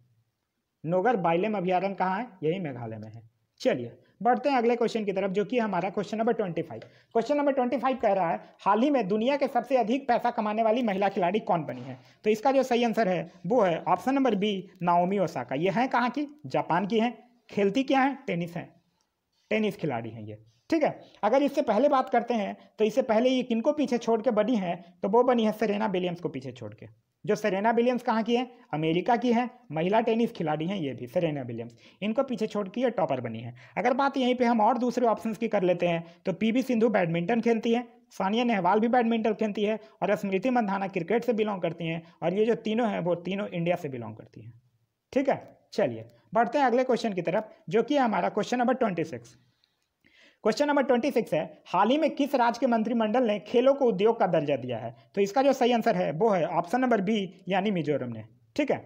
नोगर बाइलेम अभ्यारण कहाँ है यही मेघालय में है चलिए बढ़ते हैं अगले क्वेश्चन की तरफ जो कि हमारा question number twenty five question number twenty five कह रहा है हाल ही में दुनिया के सबसे अधिक पैसा कमाने वाली महिला खिलाड़ी कौन बनी है तो इसका जो सही आंसर है वो है option number B Naomi Osaka ये हैं कहाँ की जापान की हैं खेलती क्या हैं टेनिस हैं टेनिस खिलाड़ी हैं ये ठीक है अगर इससे पहले बात करते हैं तो इससे पहले ये किनको पीछे छोड़ के बनी है तो वो बनी है सेरेना विलियम्स को पीछे छोड़ के जो सेरेना विलियम्स कहाँ की है अमेरिका की है महिला टेनिस खिलाड़ी हैं ये भी सेरेना विलियम्स इनको पीछे छोड़ के ये टॉपर बनी है अगर बात यहीं पे हम और दूसरे ऑप्शंस की कर लेते हैं तो पीवी सिंधु बैडमिंटन खेलती है सानिया नेहवाल भी बैडमिंटन खेलती है और स्मृति मंधाना क्रिकेट से बिलोंग करती हैं और ये जो तीनों हैं वो तीनों इंडिया से बिलोंग करती हैं ठीक है चलिए बढ़ते हैं अगले क्वेश्चन की तरफ जो कि हमारा question number twenty six question number twenty six है हाल ही में किस राज्य के मंत्रिमंडल ने खेलों को उद्योग का दर्जा दिया है तो इसका जो सही आंसर है वो है ऑप्शन नंबर बी यानी मिजोरम ने ठीक है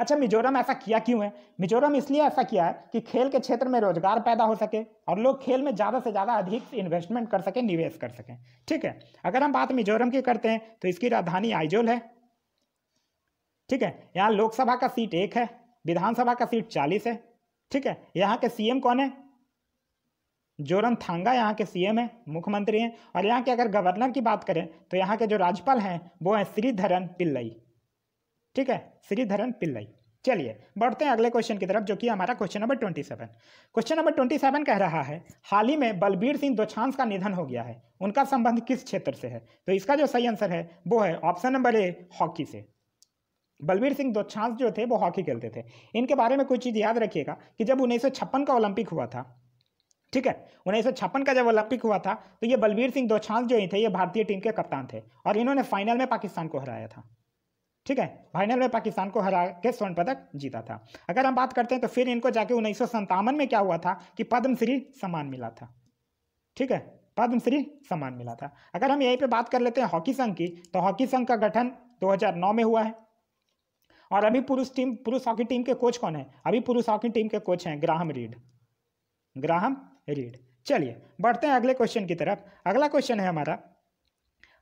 अच्छा मिजोरम ऐसा किया क्यों है मिजोरम इसलिए ऐसा किया है कि खेल के क्षेत्र में रोजगार पैदा हो सके और लोग खेल में ज़्यादा से ज़्यादा अधिक इन्वेस्टमेंट कर सकें निवेश कर सकें ठीक है अगर हम बात मिजोरम की करते हैं तो इसकी राजधानी आइजोल है ठीक है यहाँ लोकसभा का सीट एक है विधानसभा का सीट चालीस है ठीक है यहाँ के सीएम कौन है जोरन थांगा यहाँ के सीएम हैं मुख्यमंत्री हैं और यहाँ के अगर गवर्नर की बात करें तो यहाँ के जो राज्यपाल हैं वो हैं श्रीधरन पिल्लई ठीक है श्रीधरन पिल्लई चलिए बढ़ते हैं अगले क्वेश्चन की तरफ जो कि हमारा question number twenty seven question number twenty seven कह रहा है हाल ही में बलबीर सिंह दोछांस का निधन हो गया है उनका संबंध किस क्षेत्र से है तो इसका जो सही आंसर है वो है ऑप्शन नंबर ए हॉकी से बलबीर सिंह दोछांस जो थे वो हॉकी खेलते थे इनके बारे में कुछ चीज़ याद रखिएगा कि जब उन्नीस का ओलंपिक हुआ था ठीक है उन्नीस का जब ओलंपिक हुआ था तो ये बलबीर सिंह दोछांस जो थे ये भारतीय टीम के कप्तान थे और इन्होंने फाइनल में पाकिस्तान को हराया था ठीक है फाइनल में पाकिस्तान को हरा के स्वर्ण पदक जीता था अगर हम बात करते हैं तो फिर इनको जाके उन्नीस में क्या हुआ था कि पद्मश्री सम्मान मिला था ठीक है पद्मश्री सम्मान मिला था अगर हम यहीं पे बात कर लेते हैं हॉकी संघ की तो हॉकी संघ का गठन 2009 में हुआ है और अभी पुरुष टीम पुरुष हॉकी टीम के कोच कौन है अभी पुरुष हॉकी टीम के कोच हैं ग्राहम रीड ग्राहम रीड चलिए बढ़ते हैं अगले क्वेश्चन की तरफ अगला क्वेश्चन है हमारा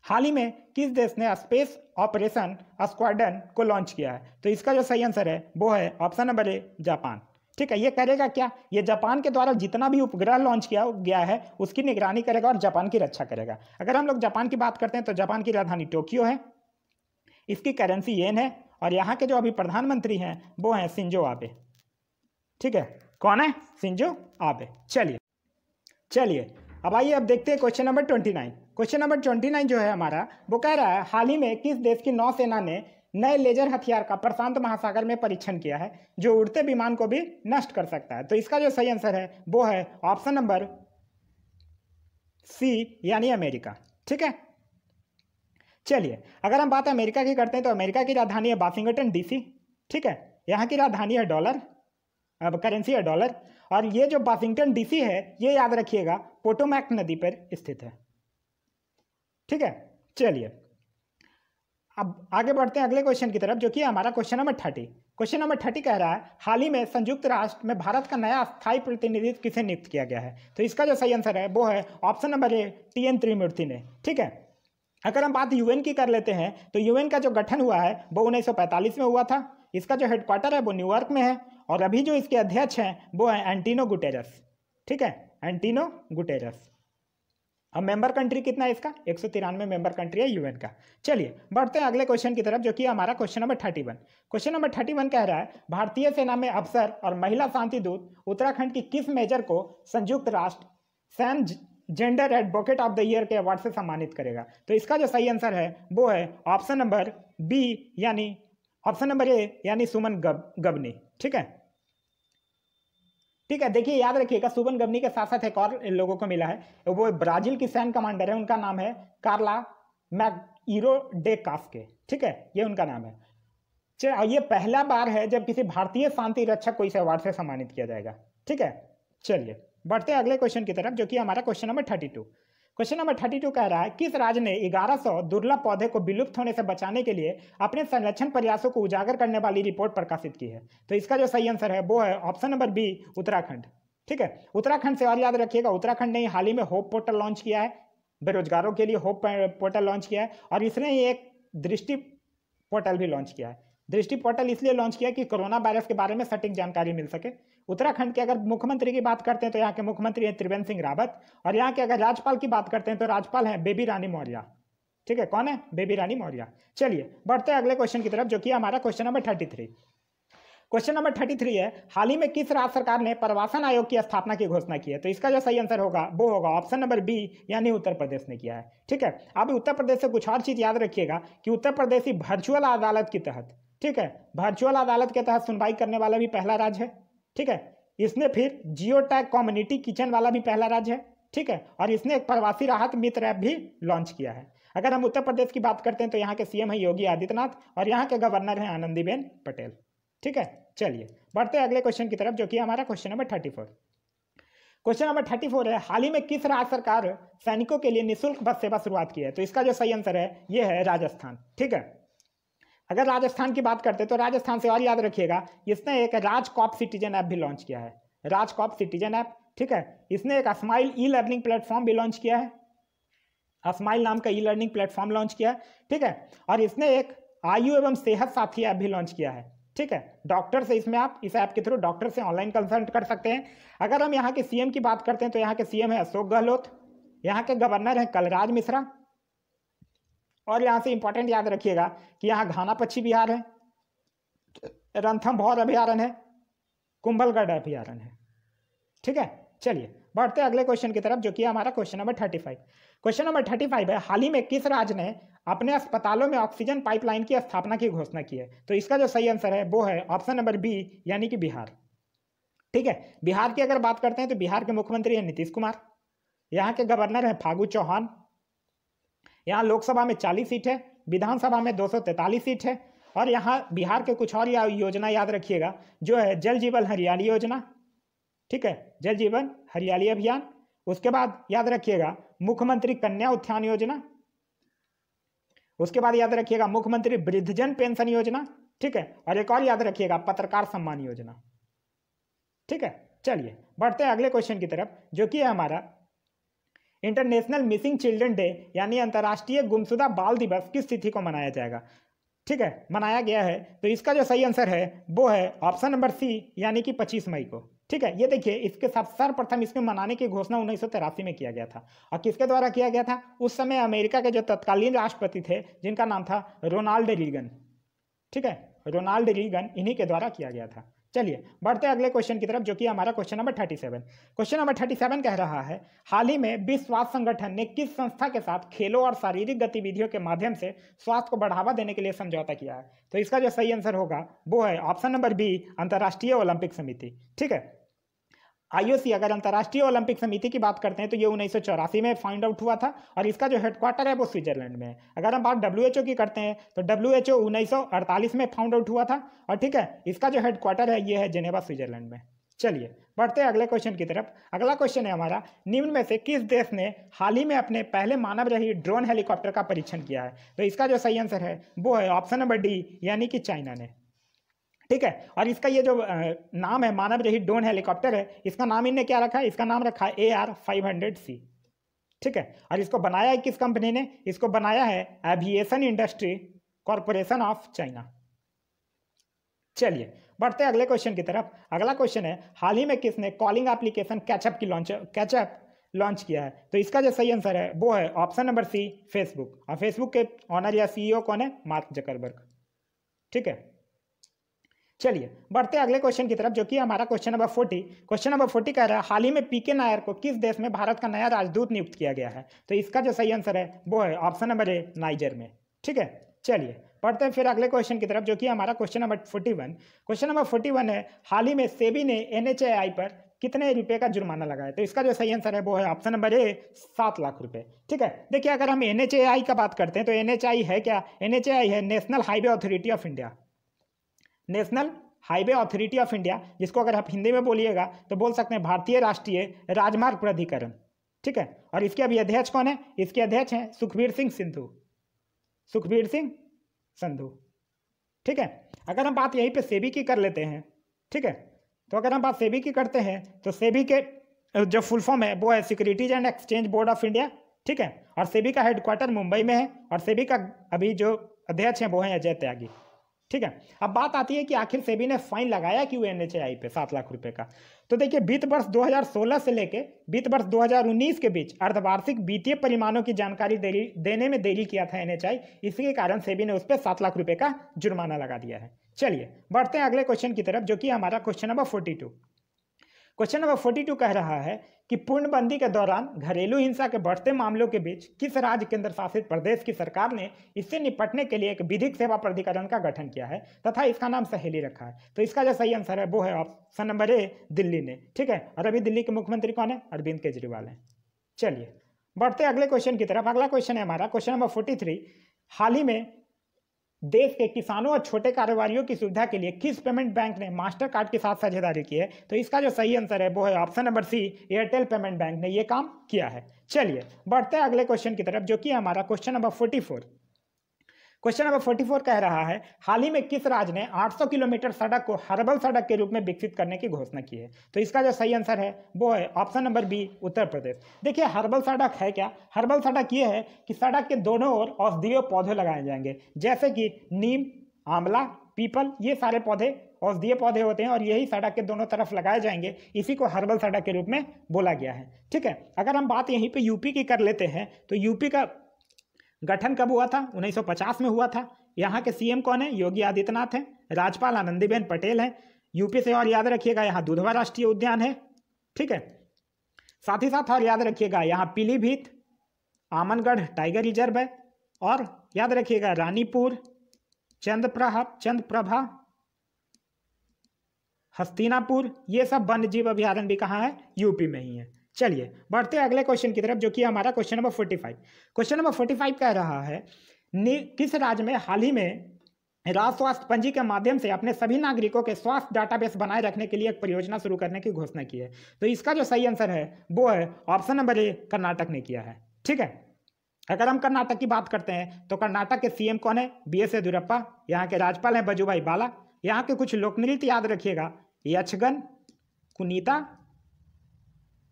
हाल ही में किस देश ने स्पेस ऑपरेशन स्क्वाडन को लॉन्च किया है तो इसका जो सही आंसर है वो है ऑप्शन नंबर ए जापान ठीक है ये करेगा क्या ये जापान के द्वारा जितना भी उपग्रह लॉन्च किया गया है उसकी निगरानी करेगा और जापान की रक्षा करेगा अगर हम लोग जापान की बात करते हैं तो जापान की राजधानी टोक्यो है इसकी करेंसी येन है और यहाँ के जो अभी प्रधानमंत्री हैं वो हैं सिंजो आबे ठीक है कौन है सिंजो आबे चलिए चलिए अब आइए अब देखते हैं question number twenty nine question number twenty nine जो है हमारा वो कह रहा है हाल ही में किस देश की नौसेना ने नए लेजर हथियार का प्रशांत महासागर में परीक्षण किया है जो उड़ते विमान को भी नष्ट कर सकता है तो इसका जो सही आंसर है वो है ऑप्शन नंबर सी यानी अमेरिका ठीक है चलिए अगर हम बात अमेरिका की करते हैं तो अमेरिका की राजधानी है वाशिंगटन डीसी ठीक है यहाँ की राजधानी है डॉलर अब करेंसी है डॉलर और ये जो वाशिंगटन डीसी है ये याद रखिएगा पोटोमैक नदी पर स्थित है ठीक है चलिए अब आगे बढ़ते हैं अगले क्वेश्चन की तरफ जो कि हमारा question number thirty question number thirty कह रहा है हाल ही में संयुक्त राष्ट्र में भारत का नया स्थायी प्रतिनिधित्व किसे नियुक्त किया गया है तो इसका जो सही आंसर है वो है option number A T N Tirumurti ने ठीक है अगर हम बात यूएन की कर लेते हैं तो यूएन का जो गठन हुआ है वो 1945 में हुआ था इसका जो हेडक्वार्टर है वो न्यूयॉर्क में है और अभी जो इसके अध्यक्ष हैं वो हैं एंटीनो गुटेरस ठीक है एंटीनो गुटेरस अब मेंबर कंट्री कितना है इसका एक सौ तिरानवे मेंबर कंट्री है यूएन का चलिए बढ़ते हैं अगले क्वेश्चन की तरफ जो कि हमारा question number thirty one question number thirty one कह रहा है भारतीय सेना में अफसर और महिला शांति दूत उत्तराखंड की किस मेजर को संयुक्त राष्ट्र सैम gender advocate of the year के अवार्ड से सम्मानित करेगा तो इसका जो सही आंसर है वो है ऑप्शन नंबर बी यानी ऑप्शन नंबर ए यानी सुमन गब गबनी ठीक है ठीक है देखिए याद रखिएगा सुमन गबनी के साथ साथ एक और लोगों को मिला है वो ब्राजील की सैन्य कमांडर है उनका नाम है कार्ला मैकरो डे ठीक है ये उनका नाम है चलो ये पहला बार है जब किसी भारतीय शांति रक्षक को इस अवार्ड से सम्मानित किया जाएगा ठीक है चलिए बढ़ते हैं अगले क्वेश्चन की तरफ जो कि हमारा question number thirty two question number thirty two कह रहा है किस राज्य ने 1100 दुर्लभ पौधे को विलुप्त होने से बचाने के लिए अपने संरक्षण प्रयासों को उजागर करने वाली रिपोर्ट प्रकाशित की है तो इसका जो सही आंसर है वो है ऑप्शन नंबर बी उत्तराखंड ठीक है उत्तराखंड से और याद रखिएगा उत्तराखंड ने हाल ही में होप पोर्टल लॉन्च किया है बेरोजगारों के लिए होप पोर्टल लॉन्च किया है और इसने ही एक दृष्टि पोर्टल भी लॉन्च किया है दृष्टि पोर्टल इसलिए लॉन्च किया कि कोरोना वायरस के बारे में सटीक जानकारी मिल सके उत्तराखंड के अगर मुख्यमंत्री की बात करते हैं तो यहाँ के मुख्यमंत्री हैं त्रिवेंद्र सिंह रावत और यहाँ के अगर राज्यपाल की बात करते हैं तो राज्यपाल हैं बेबी रानी मौर्य ठीक है कौन है बेबी रानी मौर्य चलिए बढ़ते हैं अगले क्वेश्चन की तरफ जो कि हमारा question number thirty three question number thirty three है हाल ही में किस राज्य सरकार ने प्रवासन आयोग की स्थापना की घोषणा की है तो इसका जो सही आंसर होगा वो होगा ऑप्शन नंबर बी यानी उत्तर प्रदेश ने किया है ठीक है अब उत्तर प्रदेश से कुछ और चीज़ याद रखिएगा कि उत्तर प्रदेश ही वर्चुअल अदालत के तहत ठीक है वर्चुअल अदालत के तहत सुनवाई करने वाला भी पहला राज्य है ठीक है इसने फिर जियो टैग कम्युनिटी किचन वाला भी पहला राज्य है ठीक है और इसने एक प्रवासी राहत मित्र ऐप भी लॉन्च किया है अगर हम उत्तर प्रदेश की बात करते हैं तो यहाँ के सीएम है योगी आदित्यनाथ और यहाँ के गवर्नर हैं आनंदीबेन पटेल ठीक है चलिए बढ़ते हैं अगले क्वेश्चन की तरफ जो कि हमारा question number thirty four question number thirty four है हाल ही में किस राज्य सरकार सैनिकों के लिए निःशुल्क बस सेवा शुरुआत की है तो इसका जो सही आंसर है ये है राजस्थान ठीक है अगर राजस्थान की बात करते हैं तो राजस्थान से और याद रखिएगा इसने एक राज कॉप सिटीजन ऐप भी लॉन्च किया है राज कॉप सिटीजन ऐप ठीक है इसने एक स्माइल ई लर्निंग प्लेटफॉर्म भी लॉन्च किया है स्माइल नाम का ई लर्निंग प्लेटफॉर्म लॉन्च किया है ठीक है और इसने एक आयु एवं सेहत साथी ऐप भी लॉन्च किया है ठीक है डॉक्टर से इसमें आप इस ऐप के थ्रू डॉक्टर से ऑनलाइन कंसल्ट कर सकते हैं अगर हम यहाँ के सीएम की बात करते हैं तो यहाँ के सीएम है अशोक गहलोत यहाँ के गवर्नर हैं कलराज मिश्रा और यहाँ से इंपॉर्टेंट याद रखिएगा कि यहाँ घाना पक्षी विहार है रंथम भौर अभ्यारण है कुंभलगढ़ अभ्यारण है ठीक है चलिए बढ़ते अगले क्वेश्चन की तरफ जो कि हमारा question number thirty five question number thirty five है हाल ही में किस राज्य ने अपने अस्पतालों में ऑक्सीजन पाइपलाइन की स्थापना की घोषणा की है तो इसका जो सही आंसर है वो है ऑप्शन नंबर बी यानी कि बिहार ठीक है बिहार की अगर बात करते हैं तो बिहार के मुख्यमंत्री हैं नीतीश कुमार यहाँ के गवर्नर हैं फागू चौहान यहाँ लोकसभा में चालीस सीट है विधानसभा में दो सीट है और यहाँ बिहार के कुछ और या योजना याद रखिएगा जो है जल जीवन हरियाली योजना ठीक है जल जीवन हरियाली अभियान उसके बाद याद रखिएगा मुख्यमंत्री कन्या उत्थान योजना उसके बाद याद रखिएगा मुख्यमंत्री वृद्धजन पेंशन योजना ठीक है और एक और याद रखिएगा पत्रकार सम्मान योजना ठीक है चलिए बढ़ते हैं अगले क्वेश्चन की तरफ जो कि है हमारा इंटरनेशनल मिसिंग चिल्ड्रन डे यानी अंतर्राष्ट्रीय गुमशुदा बाल दिवस किस तिथि को मनाया जाएगा ठीक है मनाया गया है तो इसका जो सही आंसर है वो है ऑप्शन नंबर सी यानी कि 25 मई को ठीक है ये देखिए इसके साथ सर्वप्रथम इसमें मनाने की घोषणा उन्नीस में किया गया था और किसके द्वारा किया गया था उस समय अमेरिका के जो तत्कालीन राष्ट्रपति थे जिनका नाम था रोनाल्ड रीगन ठीक है रोनाल्ड रीगन इन्हीं के द्वारा किया गया था चलिए बढ़ते अगले क्वेश्चन की तरफ जो कि हमारा question number thirty seven question number thirty seven कह रहा है हाल ही में विश्व स्वास्थ्य संगठन ने किस संस्था के साथ खेलों और शारीरिक गतिविधियों के माध्यम से स्वास्थ्य को बढ़ावा देने के लिए समझौता किया है तो इसका जो सही आंसर होगा वो है ऑप्शन नंबर बी अंतर्राष्ट्रीय ओलंपिक समिति ठीक है आईओसी अगर अंतर्राष्ट्रीय ओलंपिक समिति की बात करते हैं तो ये उन्नीस में फाइंड आउट हुआ था और इसका जो हेडक्वार्टर है वो स्विट्जरलैंड में है अगर हम बात डब्ल्यू की करते हैं तो डब्ल्यू एच ओ में फाउंड आउट हुआ था और ठीक है इसका जो हेडक्वार्टर है ये है जेनेवा स्विट्जरलैंड में चलिए बढ़ते हैं अगले क्वेश्चन की तरफ अगला क्वेश्चन है हमारा निम्न में से किस देश ने हाल ही में अपने पहले मानव रही ड्रोन हेलीकॉप्टर का परीक्षण किया है तो इसका जो सही आंसर है वो है ऑप्शन नंबर डी यानी कि चाइना ने ठीक है और इसका ये जो नाम है मानव रहित ड्रोन हेलीकॉप्टर है इसका नाम इनने क्या रखा है इसका नाम रखा है A R five hundred C ठीक है और इसको बनाया है किस कंपनी ने इसको बनाया है aviation industry corporation of China चलिए बढ़ते अगले क्वेश्चन की तरफ अगला क्वेश्चन है हाल ही में किसने कॉलिंग एप्लीकेशन कैचअप की लॉन्च कैचअप लॉन्च किया है तो इसका जो सही आंसर है वो है ऑप्शन नंबर सी फेसबुक और फेसबुक के ऑनर या सीईओ कौन है मार्क जकरबर्ग ठीक है चलिए बढ़ते अगले क्वेश्चन की तरफ जो कि हमारा question number forty question number forty कह रहा है हाल ही में पीके नायर को किस देश में भारत का नया राजदूत नियुक्त किया गया है तो इसका जो सही आंसर है वो है ऑप्शन नंबर ए नाइजर में ठीक है चलिए पढ़ते हैं फिर अगले क्वेश्चन की तरफ जो कि हमारा question number forty one question number forty one है हाल ही में सेबी ने एन पर कितने रुपए का जुर्माना लगाया तो इसका जो सही आंसर है वो है ऑप्शन नंबर ए सात लाख रुपए ठीक है देखिए अगर हम एन का बात करते हैं तो एन है क्या एन है national highway authority of India national highway authority of India जिसको अगर आप हिंदी में बोलिएगा तो बोल सकते हैं भारतीय राष्ट्रीय राजमार्ग प्राधिकरण ठीक है और इसके अभी अध्यक्ष कौन है इसके अध्यक्ष हैं सुखबीर सिंह सिंधु सुखबीर सिंह संधु ठीक है अगर हम बात यहीं पे सेबी की कर लेते हैं ठीक है तो अगर हम बात सेबी की करते हैं तो सेबी के जो फुल फॉर्म है वो है securities and exchange board of India ठीक है और सेबी का हेडक्वार्टर मुंबई में है और सेबी का अभी जो अध्यक्ष हैं वो हैं अजय त्यागी ठीक है अब बात आती है कि आखिर सेबी ने फाइन लगाया कि एन पे सात लाख रुपए का तो देखिए वित्त वर्ष 2016 से लेके वित्त वर्ष 2019 के बीच अर्धवार्षिक वित्तीय परिमाणों की जानकारी देने में देरी किया था एनएचआई इसके कारण सेबी ने उस पर सात लाख रुपए का जुर्माना लगा दिया है चलिए बढ़ते हैं अगले क्वेश्चन की तरफ जो कि हमारा question number forty question number forty कह रहा है कि पूर्णबंदी के दौरान घरेलू हिंसा के बढ़ते मामलों के बीच किस राज्य केंद्र शासित प्रदेश की सरकार ने इससे निपटने के लिए एक विधिक सेवा प्राधिकरण का गठन किया है तथा इसका नाम सहेली रखा है तो इसका जो सही आंसर है वो है ऑप्शन नंबर ए दिल्ली ने ठीक है और अभी दिल्ली के मुख्यमंत्री कौन है अरविंद केजरीवाल हैं चलिए बढ़ते अगले क्वेश्चन की तरफ अगला क्वेश्चन है हमारा क्वेश्चन नंबर फोर्टी हाल ही में देश के किसानों और छोटे कारोबारियों की सुविधा के लिए किस पेमेंट बैंक ने मास्टर कार्ड के साथ साझेदारी की है तो इसका जो सही आंसर है वो है option number C Airtel payment bank ने यह काम किया है चलिए बढ़ते हैं अगले क्वेश्चन की तरफ जो कि हमारा question number forty four question number 44 कह रहा है हाल ही में किस राज्य ने 800 किलोमीटर सड़क को हर्बल सड़क के रूप में विकसित करने की घोषणा की है तो इसका जो सही आंसर है वो है option number B Uttar Pradesh देखिए हर्बल सड़क है क्या हर्बल सड़क ये है कि सड़क के दोनों ओर औषधीय पौधे लगाए जाएंगे जैसे कि नीम आंवला पीपल ये सारे पौधे औषधीय पौधे होते हैं और यही सड़क के दोनों तरफ लगाए जाएंगे इसी को हर्बल सड़क के रूप में बोला गया है ठीक है अगर हम बात यहीं पे यूपी की कर लेते हैं तो यूपी का गठन कब हुआ था 1950 में हुआ था यहाँ के सीएम कौन है योगी आदित्यनाथ हैं राज्यपाल आनंदीबेन पटेल हैं यूपी से और याद रखिएगा यहाँ दुधवा राष्ट्रीय उद्यान है ठीक है साथ ही साथ और याद रखिएगा यहाँ पीलीभीत आमनगढ़ टाइगर रिजर्व है और याद रखिएगा रानीपुर चंद्रप्रभा चंद्रप्रभा हस्तिनापुर ये सब वन्य जीव अभ्यारण्य भी कहाँ है यूपी में ही है चलिए बढ़ते हैं अगले क्वेश्चन की तरफ जो कि हमारा question number forty five question number forty five कह रहा है किस राज्य में हाल ही में राज्य स्वास्थ्य पंजी के माध्यम से अपने सभी नागरिकों के स्वास्थ्य डाटाबेस बनाए रखने के लिए एक परियोजना शुरू करने की घोषणा की है तो इसका जो सही आंसर है वो है ऑप्शन नंबर ए कर्नाटक ने किया है ठीक है अगर हम कर्नाटक की बात करते हैं तो कर्नाटक के सीएम कौन है बी एस येदुरप्पा यहाँ के राज्यपाल हैं बजूभाई बाला यहाँ के कुछ लोकनृत्य याद रखिएगा यक्षगन कुनीता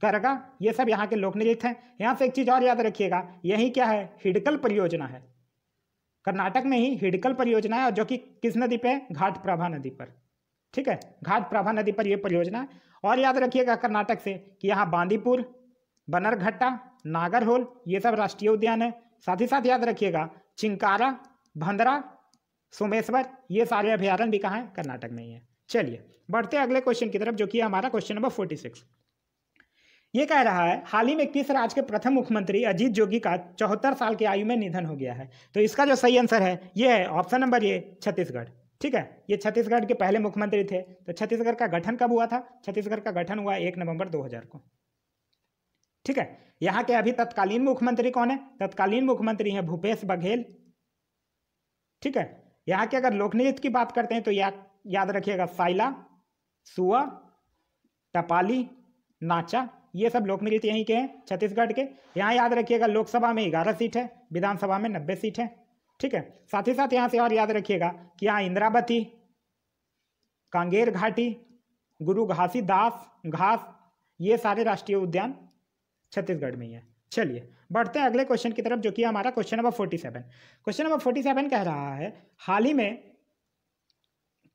करगा ये सब यहाँ के लोक नृत्य हैं यहाँ से एक चीज़ और याद रखिएगा यही क्या है हिडकल परियोजना है कर्नाटक में ही हिडकल परियोजना है और जो कि किस नदी पे घाट प्रभा नदी पर ठीक है घाट प्रभा नदी पर यह परियोजना है और याद रखिएगा कर्नाटक से कि यहाँ बांदीपुर बनरघट्टा नागरहोल ये सब राष्ट्रीय उद्यान है साथ ही साथ याद रखिएगा चिंकारा भंदरा सोमेश्वर ये सारे अभ्यारण्य भी कहाँ हैं कर्नाटक में ही है चलिए बढ़ते अगले क्वेश्चन की तरफ जो कि हमारा क्वेश्चन नंबर फोर्टी सिक्स ये कह रहा है हाल ही में किस राज्य के प्रथम मुख्यमंत्री अजीत जोगी का चौहत्तर साल की आयु में निधन हो गया है तो इसका जो सही आंसर है ये है ऑप्शन नंबर ये छत्तीसगढ़ ठीक है ये छत्तीसगढ़ के पहले मुख्यमंत्री थे तो छत्तीसगढ़ का गठन कब हुआ था छत्तीसगढ़ का गठन हुआ एक नवंबर 2000 को ठीक है यहाँ के अभी तत्कालीन मुख्यमंत्री कौन है तत्कालीन मुख्यमंत्री हैं भूपेश बघेल ठीक है यहाँ के अगर लोकनीत की बात करते हैं तो या, याद रखिएगा साइला सुआ टपाली नाचा ये सब लोक नृत्य यहीं के हैं छत्तीसगढ़ के यहाँ याद रखिएगा लोकसभा में ग्यारह सीट है विधानसभा में नब्बे सीट है ठीक है साथ ही साथ यहाँ से और याद रखिएगा कि यहाँ इंद्रावती कांगेर घाटी गुरु घासी दास घास ये सारे राष्ट्रीय उद्यान छत्तीसगढ़ में ही है चलिए बढ़ते हैं अगले क्वेश्चन की तरफ जो कि हमारा question number forty seven question number forty seven कह रहा है हाल ही में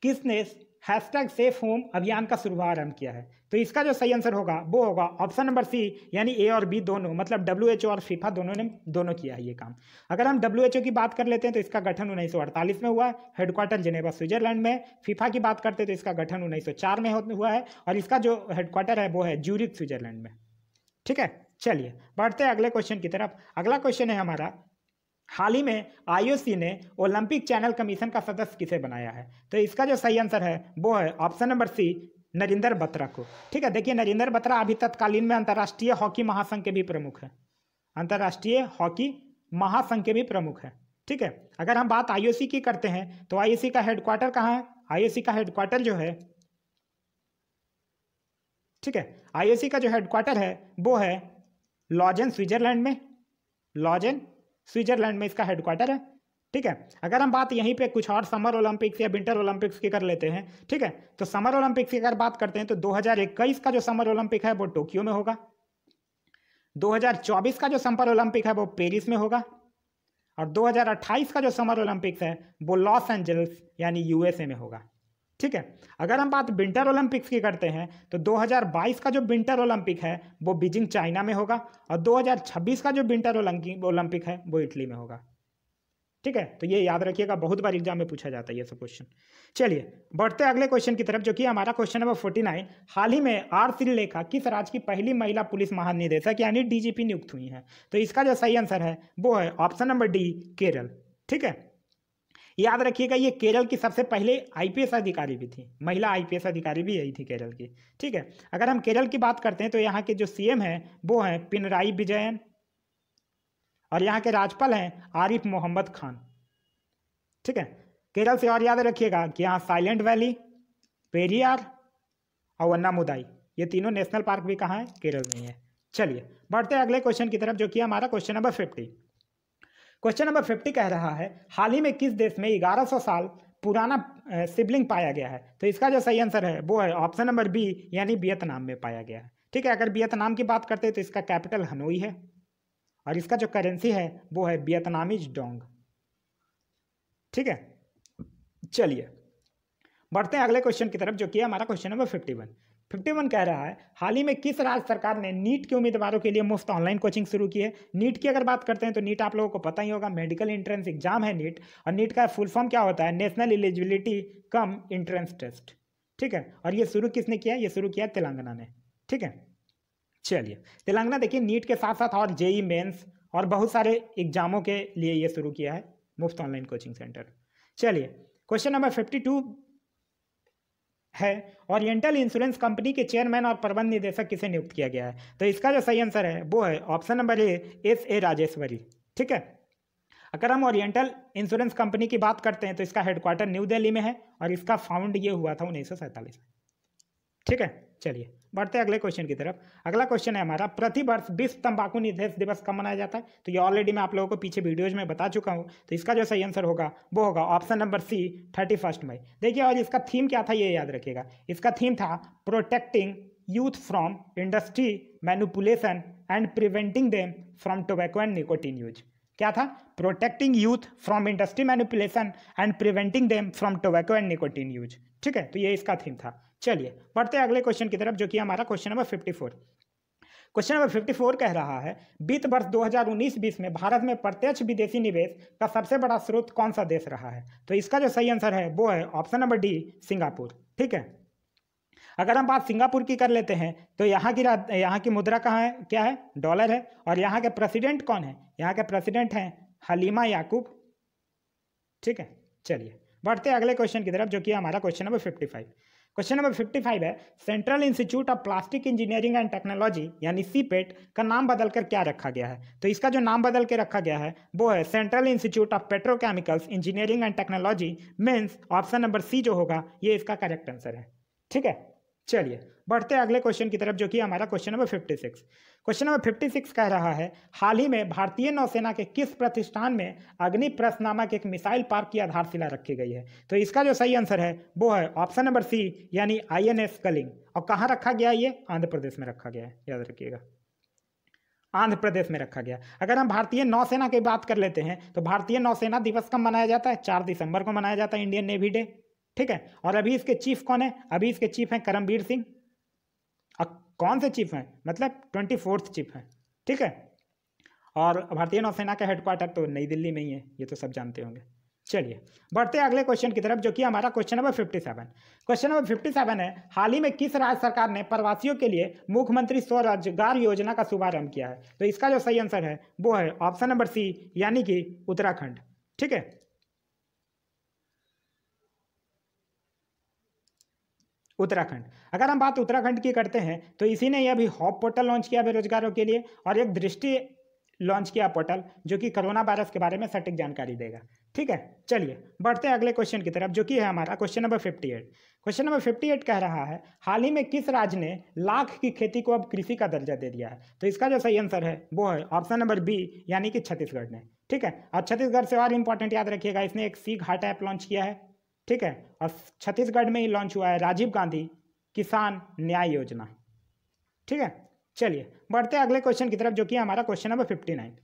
किसने हैशटैग सेफ होम अभियान का शुभारंभ किया है तो इसका जो सही आंसर होगा वो होगा ऑप्शन नंबर सी यानी ए और बी दोनों मतलब डब्ल्यू और फीफा दोनों ने दोनों किया है ये काम अगर हम डब्ल्यू की बात कर लेते हैं तो इसका गठन उन्नीस में हुआ हेडक्वार्टर जिनेवा स्विट्जरलैंड में फीफा की बात करते हैं तो इसका गठन उन्नीस में हुआ है और इसका जो हेडक्वार्टर है वो है जूरिक स्विट्जरलैंड में ठीक है चलिए बढ़ते हैं अगले क्वेश्चन की तरफ अगला क्वेश्चन है हमारा हाल ही में आईओसी ने ओलंपिक चैनल कमीशन का सदस्य किसे बनाया है तो इसका जो सही आंसर है वो है option number C Narinder Batra को ठीक है देखिए नरिंदर बत्रा अभी तत्कालीन में अंतर्राष्ट्रीय हॉकी महासंघ के भी प्रमुख है अंतर्राष्ट्रीय हॉकी महासंघ के भी प्रमुख है ठीक है अगर हम बात आईओसी की करते हैं तो आईओसी का हेडक्वार्टर कहाँ है आईओसी का हेडक्वार्टर जो है ठीक है आईओसी का जो हेडक्वार्टर है वो है लॉजन स्विट्जरलैंड में लॉजन स्विट्जरलैंड में इसका हेडक्वार्टर है ठीक है अगर हम बात यहीं पे कुछ और समर ओलंपिक्स या विंटर ओलंपिक्स की कर लेते हैं ठीक है तो समर ओलंपिक्स की अगर बात करते हैं तो 2021 का जो समर ओलंपिक है वो टोक्यो में होगा चौबीस का जो समर ओलंपिक है वो पेरिस में होगा और 2028 का जो समर ओलंपिक्स है वो लॉस एंजल्स यानी यूएसए में होगा ठीक है अगर हम बात विंटर ओलंपिक्स की करते हैं तो 2022 का जो विंटर ओलंपिक है वो बीजिंग चाइना में होगा और 2026 का जो विंटर ओलंपिक है वो इटली में होगा ठीक है तो ये याद रखिएगा बहुत बार एग्जाम में पूछा जाता है ये सब क्वेश्चन चलिए बढ़ते अगले क्वेश्चन की तरफ जो कि हमारा क्वेश्चन नंबर फोर्टी नाइन हाल ही में आर श्रीलेखा किस राज्य की पहली महिला पुलिस महानिदेशक यानी डीजीपी नियुक्त हुई है तो इसका जो सही आंसर है वो है ऑप्शन नंबर डी केरल ठीक है याद रखिएगा ये केरल की सबसे पहले आईपीएस अधिकारी भी थी महिला आईपीएस अधिकारी भी यही थी केरल की ठीक है अगर हम केरल की बात करते हैं तो यहाँ के जो सीएम हैं वो हैं पिनराई विजयन और यहाँ के राज्यपाल हैं आरिफ मोहम्मद खान ठीक है केरल से और याद रखिएगा कि यहाँ साइलेंट वैली पेरियार और मुदाई ये तीनों नेशनल पार्क भी कहाँ है केरल में है चलिए बढ़ते हैं अगले क्वेश्चन की तरफ जो कि हमारा question number fifty question number fifty कह रहा है हाल ही में किस देश में ग्यारह साल पुराना सिबलिंग पाया गया है तो इसका जो सही आंसर है वो है ऑप्शन नंबर बी यानी वियतनाम में पाया गया है ठीक है अगर वियतनाम की बात करते हैं तो इसका कैपिटल हनोई है और इसका जो करेंसी है वो है वियतनामीज डोंग ठीक है चलिए बढ़ते हैं अगले क्वेश्चन की तरफ जो कि हमारा question number fifty one fifty one कह रहा है हाल ही में किस राज्य सरकार ने नीट के उम्मीदवारों के लिए मुफ्त ऑनलाइन कोचिंग शुरू की है नीट की अगर बात करते हैं तो नीट आप लोगों को पता ही होगा मेडिकल इंट्रेंस एग्जाम है नीट और नीट का फुल फॉर्म क्या होता है national eligibility cum entrance test ठीक है और ये शुरू किसने किया ये शुरू किया तेलंगाना ने ठीक है चलिए तेलंगाना देखिए नीट के साथ साथ और जेई मेन्स और बहुत सारे एग्जामों के लिए ये शुरू किया है मुफ्त ऑनलाइन कोचिंग सेंटर चलिए क्वेश्चन नंबर फिफ्टी टू है ओरिएंटल इंश्योरेंस कंपनी के चेयरमैन और प्रबंध निदेशक किसे नियुक्त किया गया है तो इसका जो सही आंसर है वो है option number A S A Rajeshwari ठीक है अगर हम ओरिएंटल इंश्योरेंस कंपनी की बात करते हैं तो इसका हेडक्वार्टर न्यू दिल्ली में है और इसका फाउंड ये हुआ था उन्नीस में ठीक है चलिए बढ़ते अगले क्वेश्चन की तरफ अगला क्वेश्चन है हमारा प्रति वर्ष विश्व तंबाकू निषेध दिवस कब मनाया जाता है तो ये ऑलरेडी मैं आप लोगों को पीछे वीडियोज में बता चुका हूँ तो इसका जो सही आंसर होगा वो होगा option number C thirty first May देखिए और इसका थीम क्या था ये याद रखिएगा इसका थीम था protecting youth from industry manipulation and preventing them from tobacco and nicotine use क्या था protecting youth from industry manipulation and preventing them from tobacco and nicotine use ठीक है तो ये इसका थीम था चलिए बढ़ते अगले क्वेश्चन की तरफ जो कि हमारा question number fifty four question number 54 कह रहा है वित्त वर्ष 2019-20 में भारत में प्रत्यक्ष विदेशी निवेश का सबसे बड़ा स्रोत कौन सा देश रहा है तो इसका जो सही आंसर है वो है ऑप्शन नंबर डी सिंगापुर ठीक है अगर हम बात सिंगापुर की कर लेते हैं तो यहाँ की यहाँ की मुद्रा कहाँ है क्या है डॉलर है और यहाँ के प्रेसिडेंट कौन है यहाँ के प्रेसिडेंट हैं हलीमा याकूब ठीक है चलिए बढ़ते अगले क्वेश्चन की तरफ जो कि हमारा question number fifty five question number fifty five है central institute of plastic engineering and technology यानी सीपेट e का नाम बदलकर क्या रखा गया है तो इसका जो नाम बदल के रखा गया है वो है central institute of petrochemicals engineering and technology means option number C जो होगा ये इसका करेक्ट आंसर है ठीक है चलिए बढ़ते हैं अगले क्वेश्चन की तरफ जो कि हमारा question number fifty six question number fifty six कह रहा है हाल ही में भारतीय नौसेना के किस प्रतिष्ठान में अग्नि प्रस नामक एक मिसाइल पार्क की आधारशिला रखी गई है तो इसका जो सही आंसर है वो है ऑप्शन नंबर सी यानी आई एन एस कलिंग और कहाँ रखा गया ये आंध्र प्रदेश में रखा गया है याद रखिएगा आंध्र प्रदेश में रखा गया अगर हम भारतीय नौसेना की बात कर लेते हैं तो भारतीय नौसेना दिवस कब मनाया जाता है चार दिसंबर को मनाया जाता है इंडियन नेवी डे ठीक है और अभी इसके चीफ कौन है अभी इसके चीफ हैं करमबीर सिंह कौन से चीफ हैं मतलब ट्वेंटी फोर्थ चीफ हैं ठीक है और भारतीय नौसेना का हेडक्वार्टर तो नई दिल्ली में ही है ये तो सब जानते होंगे चलिए बढ़ते अगले क्वेश्चन की तरफ जो कि हमारा question number fifty seven question number fifty seven है हाल ही में किस राज्य सरकार ने प्रवासियों के लिए मुख्यमंत्री स्वरोजगार योजना का शुभारंभ किया है तो इसका जो सही आंसर है वो है ऑप्शन नंबर सी यानी कि उत्तराखंड ठीक है उत्तराखंड अगर हम बात उत्तराखंड की करते हैं तो इसी ने यह हॉप पोर्टल लॉन्च किया बेरोजगारों के लिए और एक दृष्टि लॉन्च किया पोर्टल जो कि कोरोना वायरस के बारे में सटीक जानकारी देगा ठीक है चलिए बढ़ते हैं अगले क्वेश्चन की तरफ जो कि है हमारा question number fifty eight question number fifty eight कह रहा है हाल ही में किस राज्य ने लाख की खेती को अब कृषि का दर्जा दे दिया है तो इसका जो सही आंसर है वो है ऑप्शन नंबर बी यानी कि छत्तीसगढ़ ने ठीक है और छत्तीसगढ़ से और इंपॉर्टेंट याद रखिएगा इसने एक सी घाट ऐप लॉन्च किया है ठीक है और छत्तीसगढ़ में ही लॉन्च हुआ है राजीव गांधी किसान न्याय योजना ठीक है चलिए बढ़ते अगले क्वेश्चन की तरफ जो कि हमारा question number fifty nine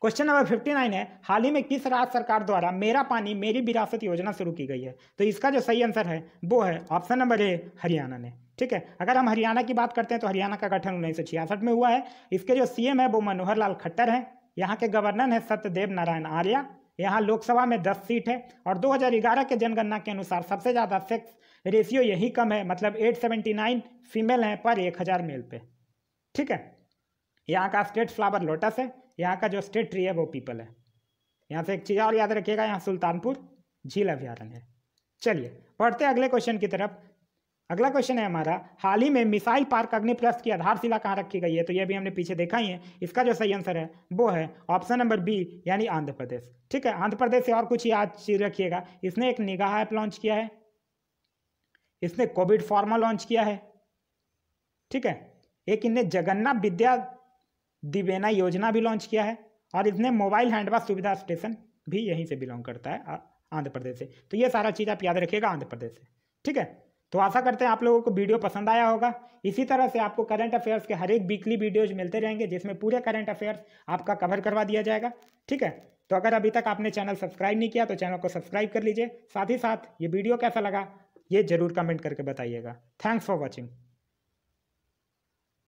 question number fifty nine है हाल ही में किस राज्य सरकार द्वारा मेरा पानी मेरी विरासत योजना शुरू की गई है तो इसका जो सही आंसर है वो है ऑप्शन नंबर ए हरियाणा ने ठीक है अगर हम हरियाणा की बात करते हैं तो हरियाणा का गठन उन्नीस सौ छियासठ में हुआ है इसके जो सीएम है वो मनोहर लाल खट्टर हैं यहाँ के गवर्नर हैं सत्यदेव नारायण आर्या यहाँ लोकसभा में दस सीट है और 2011 के जनगणना के अनुसार सबसे ज़्यादा सेक्स रेशियो यही कम है मतलब 879 फीमेल हैं पर 1000 मेल पे ठीक है यहाँ का स्टेट फ्लावर लोटस है यहाँ का जो स्टेट ट्री है वो पीपल है यहाँ से एक चीज़ और याद रखिएगा यहाँ सुल्तानपुर झील अभ्यारण्य है चलिए पढ़ते अगले क्वेश्चन की तरफ अगला क्वेश्चन है हमारा हाल ही में मिसाइल पार्क अग्निप्रस्थ की आधारशिला कहाँ रखी गई है तो ये भी हमने पीछे देखा ही है इसका जो सही आंसर है वो है ऑप्शन नंबर बी यानी आंध्र प्रदेश ठीक है आंध्र प्रदेश से और कुछ याद चीज रखिएगा इसने एक निगाह ऐप लॉन्च किया है इसने कोविड फार्मा लॉन्च किया है ठीक है एक इनने जगन्नाथ विद्या दिवेना योजना भी लॉन्च किया है और इसने मोबाइल हैंडवाश सुविधा स्टेशन भी यहीं से बिलोंग करता है आंध्र प्रदेश से तो ये सारा चीज़ आप याद रखिएगा आंध्र प्रदेश से ठीक है तो आशा करते हैं आप लोगों को वीडियो पसंद आया होगा इसी तरह से आपको करंट अफेयर्स के हर एक वीकली वीडियोज मिलते रहेंगे जिसमें पूरे करंट अफेयर्स आपका कवर करवा दिया जाएगा ठीक है तो अगर अभी तक आपने चैनल सब्सक्राइब नहीं किया तो चैनल को सब्सक्राइब कर लीजिए साथ ही साथ ये वीडियो कैसा लगा ये जरूर कमेंट करके बताइएगा थैंक्स फॉर वॉचिंग